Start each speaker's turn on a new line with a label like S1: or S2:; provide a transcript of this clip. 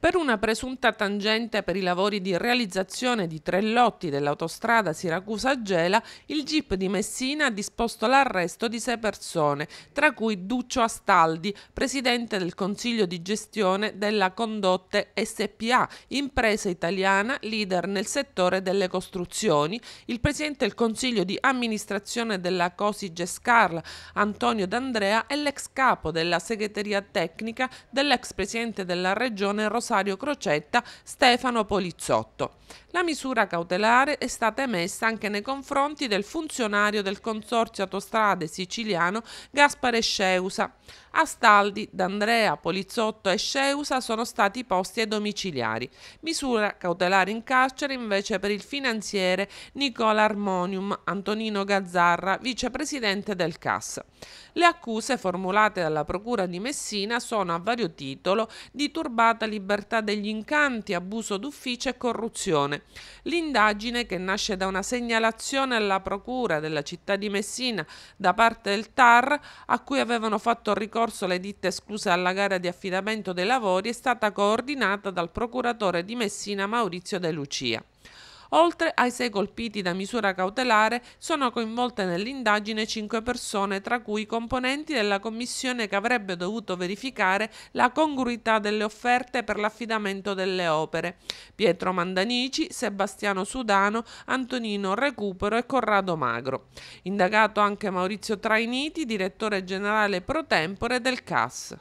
S1: Per una presunta tangente per i lavori di realizzazione di tre lotti dell'autostrada Siracusa-Gela, il GIP di Messina ha disposto l'arresto di sei persone, tra cui Duccio Astaldi, presidente del consiglio di gestione della Condotte SPA, impresa italiana leader nel settore delle costruzioni, il presidente del consiglio di amministrazione della Cosi Gescarl, Antonio D'Andrea, e l'ex capo della segreteria tecnica dell'ex presidente della regione Rosario Rosario Crocetta, Stefano Polizzotto. La misura cautelare è stata emessa anche nei confronti del funzionario del Consorzio Autostrade Siciliano Gaspare Sceusa. Astaldi, D'Andrea, Polizzotto e Sceusa sono stati posti ai domiciliari. Misura cautelare in carcere invece per il finanziere Nicola Armonium, Antonino Gazzarra, vicepresidente del CAS. Le accuse formulate dalla Procura di Messina sono a vario titolo di turbata libertà libertà degli incanti, abuso d'ufficio e corruzione. L'indagine, che nasce da una segnalazione alla Procura della città di Messina da parte del TAR, a cui avevano fatto ricorso le ditte escluse alla gara di affidamento dei lavori, è stata coordinata dal procuratore di Messina Maurizio De Lucia. Oltre ai sei colpiti da misura cautelare, sono coinvolte nell'indagine cinque persone, tra cui i componenti della commissione che avrebbe dovuto verificare la congruità delle offerte per l'affidamento delle opere. Pietro Mandanici, Sebastiano Sudano, Antonino Recupero e Corrado Magro. Indagato anche Maurizio Trainiti, direttore generale pro tempore del CAS.